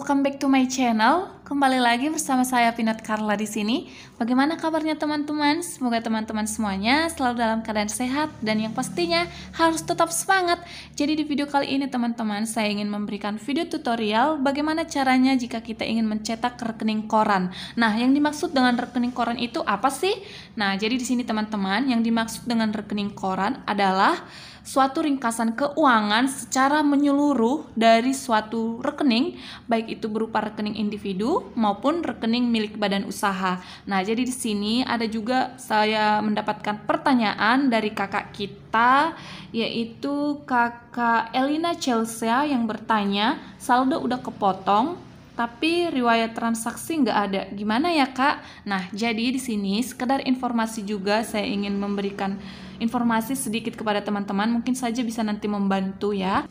welcome back to my channel. Kembali lagi bersama saya Pinat Carla di sini. Bagaimana kabarnya teman-teman? Semoga teman-teman semuanya selalu dalam keadaan sehat dan yang pastinya harus tetap semangat. Jadi di video kali ini teman-teman, saya ingin memberikan video tutorial bagaimana caranya jika kita ingin mencetak rekening koran. Nah, yang dimaksud dengan rekening koran itu apa sih? Nah, jadi di sini teman-teman, yang dimaksud dengan rekening koran adalah suatu ringkasan keuangan secara menyeluruh dari suatu rekening, baik itu berupa rekening individu maupun rekening milik badan usaha. Nah, jadi di sini ada juga saya mendapatkan pertanyaan dari kakak kita yaitu kakak Elina Chelsea yang bertanya, saldo udah kepotong tapi riwayat transaksi nggak ada. Gimana ya kak? Nah jadi di sini sekedar informasi juga saya ingin memberikan informasi sedikit kepada teman-teman. Mungkin saja bisa nanti membantu ya.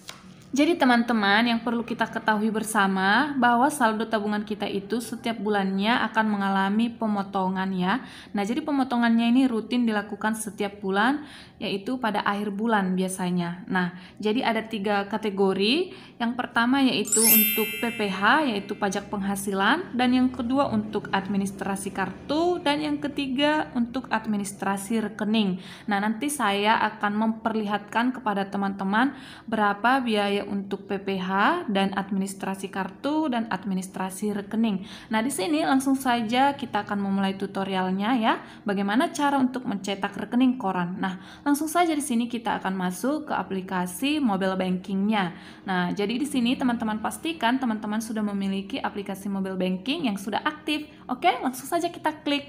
Jadi teman-teman yang perlu kita ketahui bersama bahwa saldo tabungan kita itu setiap bulannya akan mengalami pemotongan ya. Nah jadi pemotongannya ini rutin dilakukan setiap bulan yaitu pada akhir bulan biasanya. Nah jadi ada tiga kategori. Yang pertama yaitu untuk PPH yaitu pajak penghasilan dan yang kedua untuk administrasi kartu dan yang ketiga untuk administrasi rekening. Nah, nanti saya akan memperlihatkan kepada teman-teman berapa biaya untuk PPH dan administrasi kartu dan administrasi rekening. Nah, di sini langsung saja kita akan memulai tutorialnya ya, bagaimana cara untuk mencetak rekening koran. Nah, langsung saja di sini kita akan masuk ke aplikasi mobile bankingnya. Nah, jadi di sini teman-teman pastikan teman-teman sudah memiliki aplikasi mobile banking yang sudah aktif Oke, langsung saja kita klik.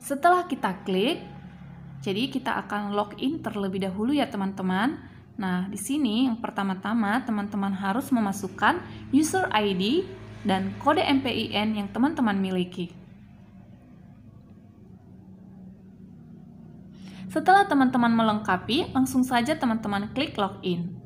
Setelah kita klik, jadi kita akan login terlebih dahulu ya teman-teman. Nah, di sini yang pertama-tama teman-teman harus memasukkan user ID dan kode MPIN yang teman-teman miliki. Setelah teman-teman melengkapi, langsung saja teman-teman klik login.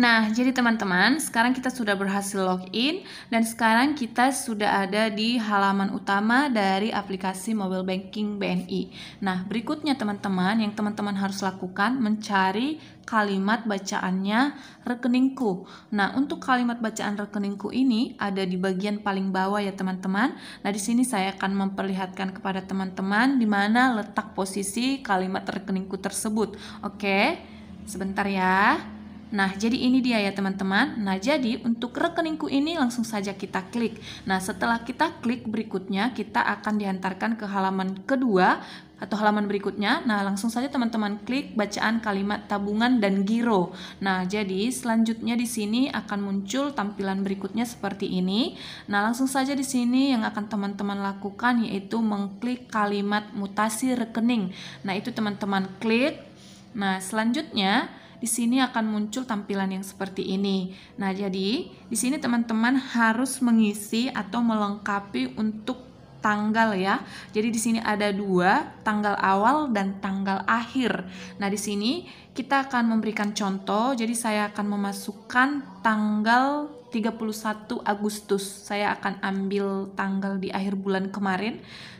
Nah, jadi teman-teman, sekarang kita sudah berhasil login dan sekarang kita sudah ada di halaman utama dari aplikasi mobile banking BNI. Nah, berikutnya teman-teman, yang teman-teman harus lakukan mencari kalimat bacaannya rekeningku. Nah, untuk kalimat bacaan rekeningku ini ada di bagian paling bawah ya teman-teman. Nah, di sini saya akan memperlihatkan kepada teman-teman di mana letak posisi kalimat rekeningku tersebut. Oke, sebentar ya. Nah, jadi ini dia ya teman-teman. Nah, jadi untuk rekeningku ini langsung saja kita klik. Nah, setelah kita klik berikutnya, kita akan dihantarkan ke halaman kedua atau halaman berikutnya. Nah, langsung saja teman-teman klik bacaan kalimat tabungan dan giro. Nah, jadi selanjutnya di sini akan muncul tampilan berikutnya seperti ini. Nah, langsung saja di sini yang akan teman-teman lakukan yaitu mengklik kalimat mutasi rekening. Nah, itu teman-teman klik Nah, selanjutnya di sini akan muncul tampilan yang seperti ini. Nah, jadi di sini teman-teman harus mengisi atau melengkapi untuk tanggal ya. Jadi di sini ada dua, tanggal awal dan tanggal akhir. Nah, di sini kita akan memberikan contoh. Jadi saya akan memasukkan tanggal 31 Agustus. Saya akan ambil tanggal di akhir bulan kemarin,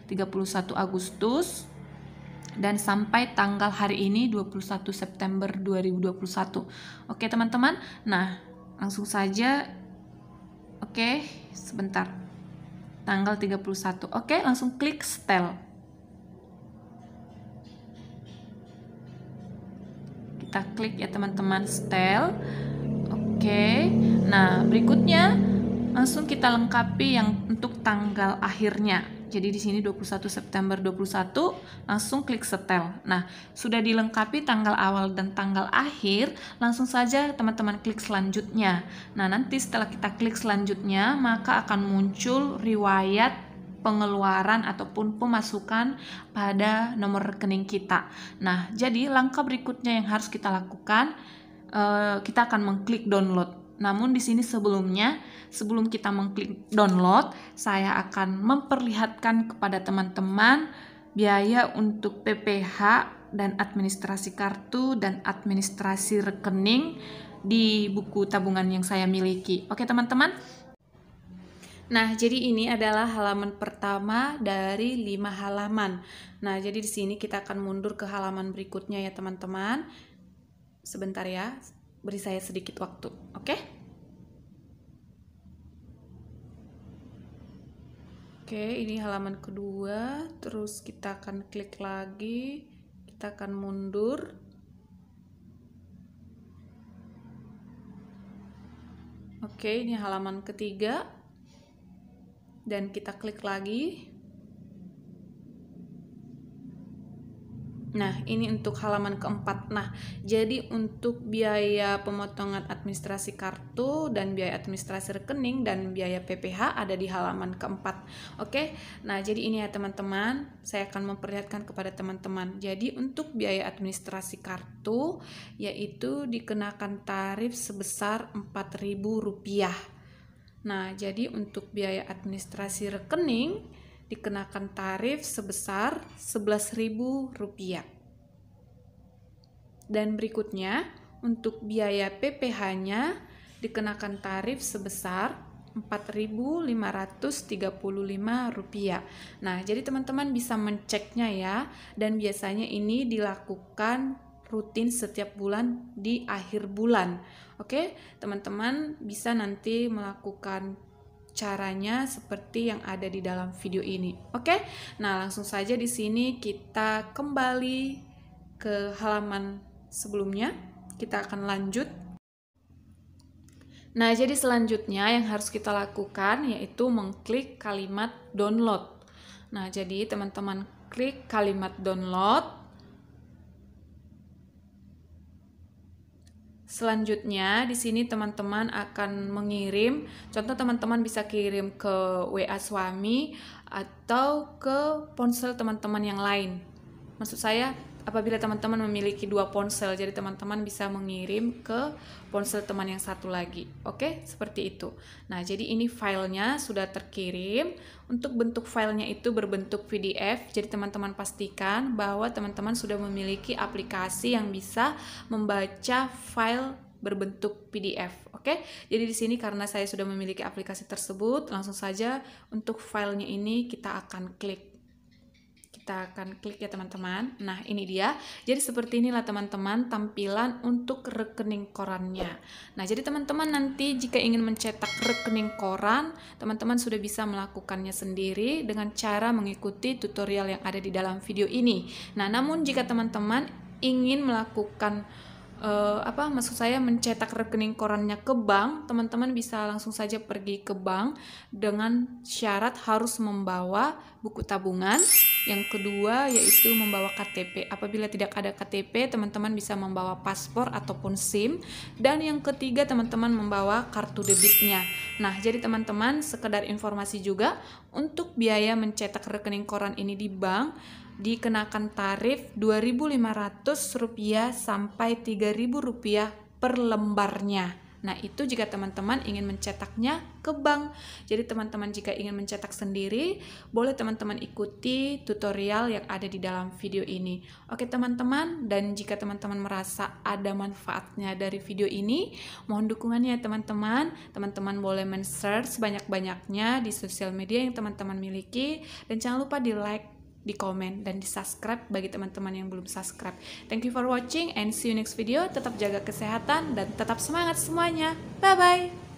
31 Agustus dan sampai tanggal hari ini 21 September 2021. Oke, teman-teman. Nah, langsung saja Oke, sebentar. Tanggal 31. Oke, langsung klik setel. Kita klik ya teman-teman setel. Oke. Nah, berikutnya langsung kita lengkapi yang untuk tanggal akhirnya. Jadi di sini 21 September 21 langsung klik setel. Nah, sudah dilengkapi tanggal awal dan tanggal akhir, langsung saja teman-teman klik selanjutnya. Nah, nanti setelah kita klik selanjutnya, maka akan muncul riwayat pengeluaran ataupun pemasukan pada nomor rekening kita. Nah, jadi langkah berikutnya yang harus kita lakukan, eh, kita akan mengklik download. Namun di sini sebelumnya, sebelum kita mengklik download, saya akan memperlihatkan kepada teman-teman biaya untuk PPH dan administrasi kartu dan administrasi rekening di buku tabungan yang saya miliki. Oke, teman-teman. Nah, jadi ini adalah halaman pertama dari lima halaman. Nah, jadi di sini kita akan mundur ke halaman berikutnya ya, teman-teman. Sebentar ya. Beri saya sedikit waktu, oke? Okay? Oke, ini halaman kedua. Terus kita akan klik lagi. Kita akan mundur. Oke, okay, ini halaman ketiga. Dan kita klik lagi. Nah, ini untuk halaman keempat. Nah, jadi untuk biaya pemotongan administrasi kartu dan biaya administrasi rekening dan biaya PPH ada di halaman keempat. Oke, nah jadi ini ya teman-teman, saya akan memperlihatkan kepada teman-teman. Jadi untuk biaya administrasi kartu yaitu dikenakan tarif sebesar Rp4.000. Nah, jadi untuk biaya administrasi rekening dikenakan tarif sebesar Rp11.000. Dan berikutnya, untuk biaya PPh-nya dikenakan tarif sebesar Rp4.535. Nah, jadi teman-teman bisa menceknya ya. Dan biasanya ini dilakukan rutin setiap bulan di akhir bulan. Oke, teman-teman bisa nanti melakukan caranya seperti yang ada di dalam video ini. Oke? Nah, langsung saja di sini kita kembali ke halaman sebelumnya. Kita akan lanjut. Nah, jadi selanjutnya yang harus kita lakukan yaitu mengklik kalimat download. Nah, jadi teman-teman klik kalimat download Selanjutnya di sini teman-teman akan mengirim, contoh teman-teman bisa kirim ke WA suami atau ke ponsel teman-teman yang lain. Maksud saya apabila teman-teman memiliki dua ponsel jadi teman-teman bisa mengirim ke ponsel teman yang satu lagi oke seperti itu nah jadi ini filenya sudah terkirim untuk bentuk filenya itu berbentuk PDF jadi teman-teman pastikan bahwa teman-teman sudah memiliki aplikasi yang bisa membaca file berbentuk PDF, oke? Jadi di sini karena saya sudah memiliki aplikasi tersebut, langsung saja untuk filenya ini kita akan klik kita akan klik ya teman-teman nah ini dia jadi seperti inilah teman-teman tampilan untuk rekening korannya nah jadi teman-teman nanti jika ingin mencetak rekening koran teman-teman sudah bisa melakukannya sendiri dengan cara mengikuti tutorial yang ada di dalam video ini nah namun jika teman-teman ingin melakukan uh, apa maksud saya mencetak rekening korannya ke bank, teman-teman bisa langsung saja pergi ke bank dengan syarat harus membawa buku tabungan. Yang kedua yaitu membawa KTP. Apabila tidak ada KTP, teman-teman bisa membawa paspor ataupun SIM. Dan yang ketiga teman-teman membawa kartu debitnya. Nah, jadi teman-teman sekedar informasi juga untuk biaya mencetak rekening koran ini di bank dikenakan tarif Rp2.500 sampai Rp3.000 per lembarnya. Nah, itu jika teman-teman ingin mencetaknya ke bank. Jadi, teman-teman jika ingin mencetak sendiri, boleh teman-teman ikuti tutorial yang ada di dalam video ini. Oke, teman-teman, dan jika teman-teman merasa ada manfaatnya dari video ini, mohon dukungannya ya, teman-teman. Teman-teman boleh men-share sebanyak-banyaknya di sosial media yang teman-teman miliki dan jangan lupa di-like di komen dan di subscribe bagi teman-teman yang belum subscribe. Thank you for watching and see you next video. Tetap jaga kesehatan dan tetap semangat semuanya. Bye bye.